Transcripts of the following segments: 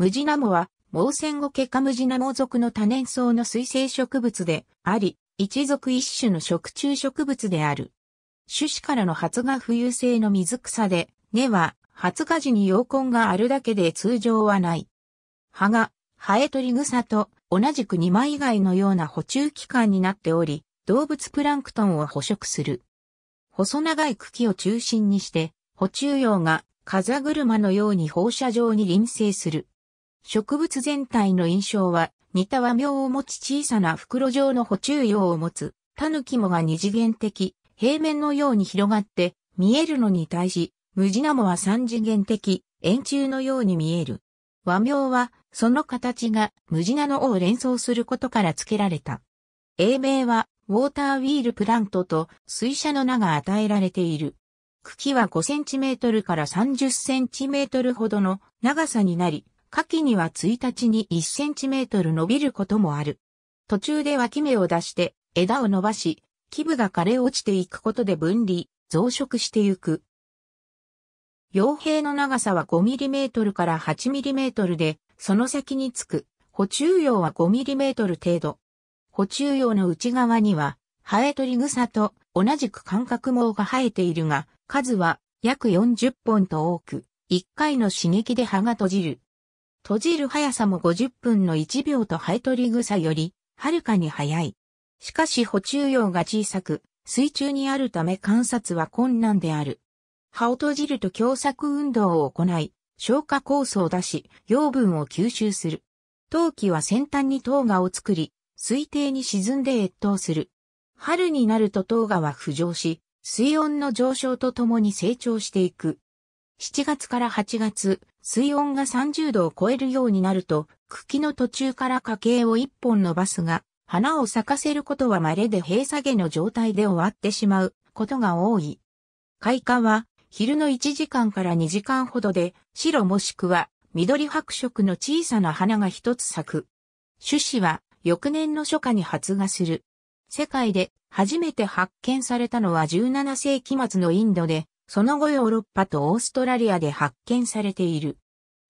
ムジナモは、毛線後ケカムジナモ属の多年草の水生植物であり、一族一種の食虫植物である。種子からの発芽浮遊性の水草で、根は発芽時に葉根があるだけで通常はない。葉が、ハエトリグサと同じく二枚以外のような補充器官になっており、動物プランクトンを捕食する。細長い茎を中心にして、補充葉が風車のように放射状に隣生する。植物全体の印象は、似た和名を持ち小さな袋状の補充用を持つ、タヌキモが二次元的、平面のように広がって、見えるのに対し、ムジナモは三次元的、円柱のように見える。和名は、その形がムジナノを連想することから付けられた。英名は、ウォーターウィールプラントと水車の名が与えられている。茎は5センチメートルから30センチメートルほどの長さになり、夏季には1日に1センチメートル伸びることもある。途中で脇芽を出して枝を伸ばし、基部が枯れ落ちていくことで分離、増殖していく。傭兵の長さは5トルから8トルで、その先につく、補充葉は5トル程度。補充葉の内側には、ハエ取り草と同じく間隔毛が生えているが、数は約40本と多く、1回の刺激で葉が閉じる。閉じる速さも50分の1秒とハエトリグサより、はるかに速い。しかし補充葉が小さく、水中にあるため観察は困難である。葉を閉じると強作運動を行い、消化酵素を出し、養分を吸収する。陶器は先端に糖芽を作り、水底に沈んで越冬する。春になると糖芽は浮上し、水温の上昇とともに成長していく。7月から8月、水温が30度を超えるようになると、茎の途中から家茎を1本伸ばすが、花を咲かせることは稀で閉鎖下の状態で終わってしまうことが多い。開花は昼の1時間から2時間ほどで、白もしくは緑白色の小さな花が一つ咲く。種子は翌年の初夏に発芽する。世界で初めて発見されたのは17世紀末のインドで、その後ヨーロッパとオーストラリアで発見されている。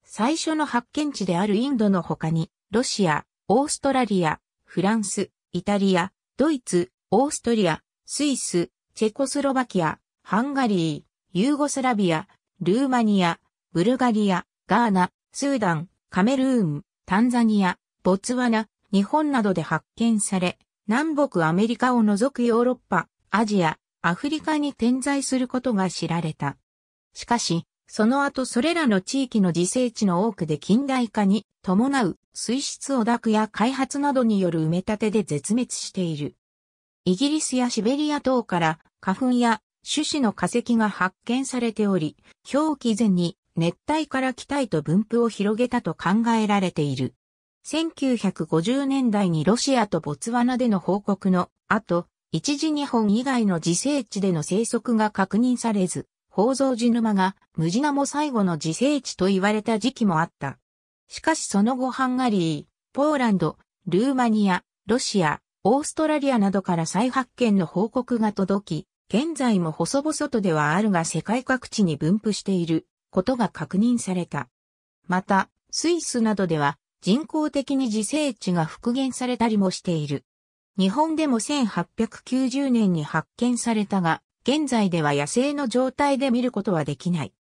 最初の発見地であるインドの他に、ロシア、オーストラリア、フランス、イタリア、ドイツ、オーストリア、スイス、チェコスロバキア、ハンガリー、ユーゴスラビア、ルーマニア、ブルガリア、ガーナ、スーダン、カメルーン、タンザニア、ボツワナ、日本などで発見され、南北アメリカを除くヨーロッパ、アジア、アフリカに点在することが知られた。しかし、その後それらの地域の自生地の多くで近代化に伴う水質汚濁や開発などによる埋め立てで絶滅している。イギリスやシベリア等から花粉や種子の化石が発見されており、表記前に熱帯から北へと分布を広げたと考えられている。1950年代にロシアとボツワナでの報告の後、一時日本以外の自生地での生息が確認されず、宝蔵寺沼がムジナも最後の自生地と言われた時期もあった。しかしその後ハンガリー、ポーランド、ルーマニア、ロシア、オーストラリアなどから再発見の報告が届き、現在も細々とではあるが世界各地に分布していることが確認された。また、スイスなどでは人工的に自生地が復元されたりもしている。日本でも1890年に発見されたが、現在では野生の状態で見ることはできない。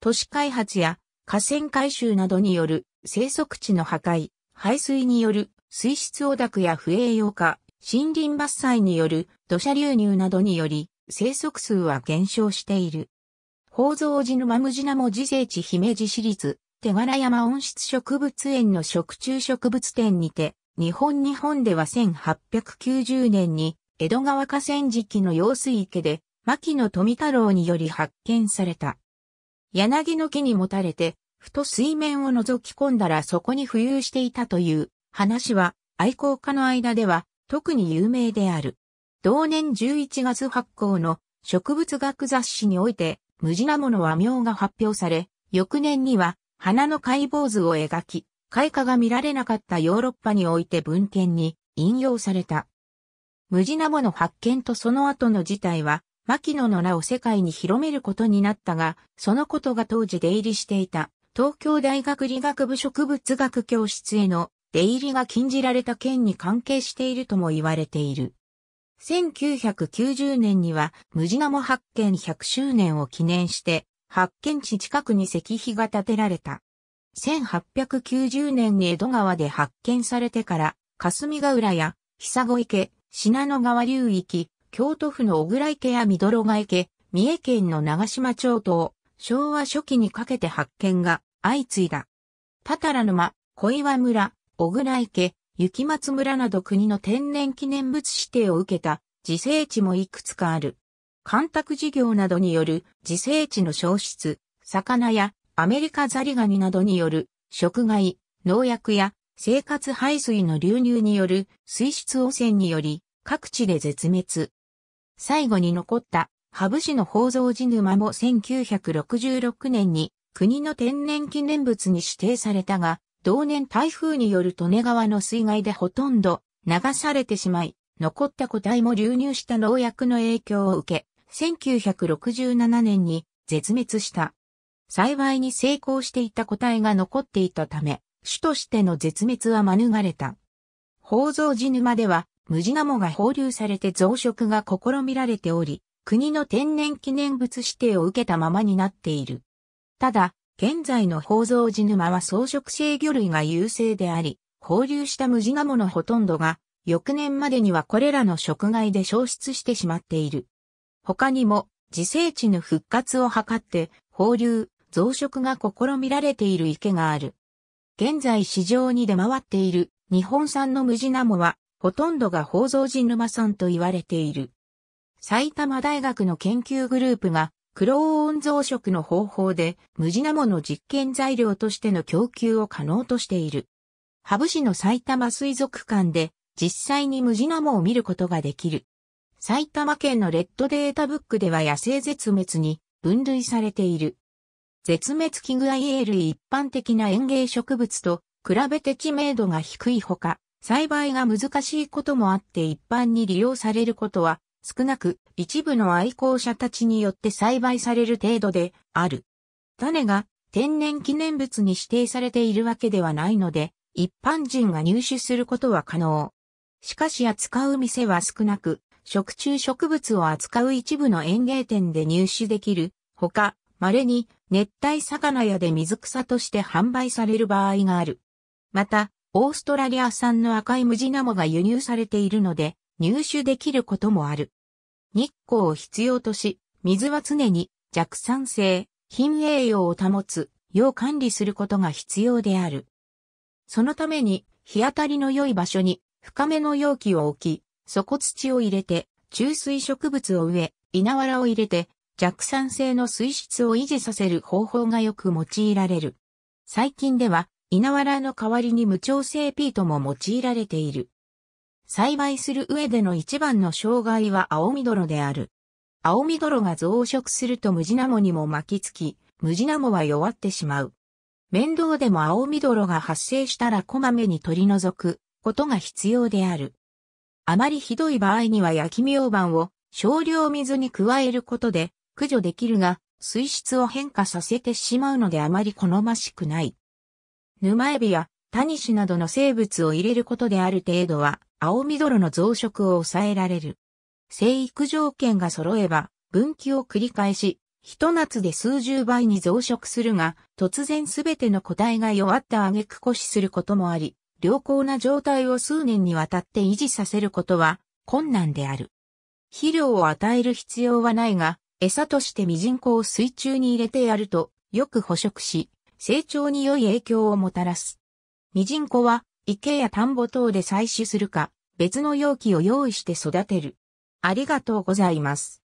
都市開発や河川改修などによる生息地の破壊、排水による水質汚濁や不栄養化、森林伐採による土砂流入などにより生息数は減少している。宝蔵寺沼無ジなも自生地姫路市立手柄山温室植物園の食虫植物展にて日本日本では1890年に江戸川河川敷の用水池で牧野富太郎により発見された。柳の木に持たれて、ふと水面を覗き込んだらそこに浮遊していたという話は愛好家の間では特に有名である。同年11月発行の植物学雑誌において無地なものは名が発表され、翌年には花の解剖図を描き、開花が見られなかったヨーロッパにおいて文献に引用された。ムジナモの発見とその後の事態は、牧野の名を世界に広めることになったが、そのことが当時出入りしていた、東京大学理学部植物学教室への出入りが禁じられた件に関係しているとも言われている。1990年には、ムジナモ発見100周年を記念して、発見地近くに石碑が建てられた。1890年に江戸川で発見されてから、霞ヶ浦や、久子池、品野川流域、京都府の小倉池や緑ヶ池、三重県の長島町等、昭和初期にかけて発見が相次いだ。多た良沼、小岩村、小倉池、雪松村など国の天然記念物指定を受けた自生地もいくつかある。干拓事業などによる自生地の消失、魚やアメリカザリガニなどによる食害、農薬や生活排水の流入による水質汚染により各地で絶滅。最後に残ったハブ市の宝蔵寺沼も1966年に国の天然記念物に指定されたが、同年台風による利根川の水害でほとんど流されてしまい、残った個体も流入した農薬の影響を受け、1967年に絶滅した。幸いに成功していた個体が残っていたため、種としての絶滅は免れた。宝蔵寺沼では、ムジナモが放流されて増殖が試みられており、国の天然記念物指定を受けたままになっている。ただ、現在の宝蔵寺沼は草食性魚類が優勢であり、放流したムジナモのほとんどが、翌年までにはこれらの食害で消失してしまっている。他にも、自生地の復活を図って、放流、増殖が試みられている池がある。現在市場に出回っている日本産のムジナモは、ほとんどが宝蔵人沼産と言われている。埼玉大学の研究グループが、クローオン増殖の方法で、ムジナモの実験材料としての供給を可能としている。ハブ市の埼玉水族館で、実際にムジナモを見ることができる。埼玉県のレッドデータブックでは野生絶滅に分類されている。絶滅危惧アイエール一般的な園芸植物と比べて知名度が低いほか、栽培が難しいこともあって一般に利用されることは少なく一部の愛好者たちによって栽培される程度である。種が天然記念物に指定されているわけではないので、一般人が入手することは可能。しかし扱う店は少なく、食虫植物を扱う一部の園芸店で入手できる。ほか、稀に熱帯魚屋で水草として販売される場合がある。また、オーストラリア産の赤いムジナモが輸入されているので、入手できることもある。日光を必要とし、水は常に弱酸性、品栄養を保つ、要管理することが必要である。そのために、日当たりの良い場所に深めの容器を置き、底土を入れて、注水植物を植え、稲わらを入れて、弱酸性の水質を維持させる方法がよく用いられる。最近では、稲わらの代わりに無調整ピートも用いられている。栽培する上での一番の障害は青み泥である。青み泥が増殖するとムジナモにも巻きつき、ムジナモは弱ってしまう。面倒でも青み泥が発生したらこまめに取り除くことが必要である。あまりひどい場合には焼き明板を少量水に加えることで駆除できるが、水質を変化させてしまうのであまり好ましくない。沼エビやタニシなどの生物を入れることである程度は、青緑の増殖を抑えられる。生育条件が揃えば、分岐を繰り返し、一夏で数十倍に増殖するが、突然すべての個体が弱った挙句枯死することもあり、良好な状態を数年にわたって維持させることは困難である。肥料を与える必要はないが、餌としてミジンコを水中に入れてやると、よく捕食し、成長に良い影響をもたらす。ミジンコは、池や田んぼ等で採取するか、別の容器を用意して育てる。ありがとうございます。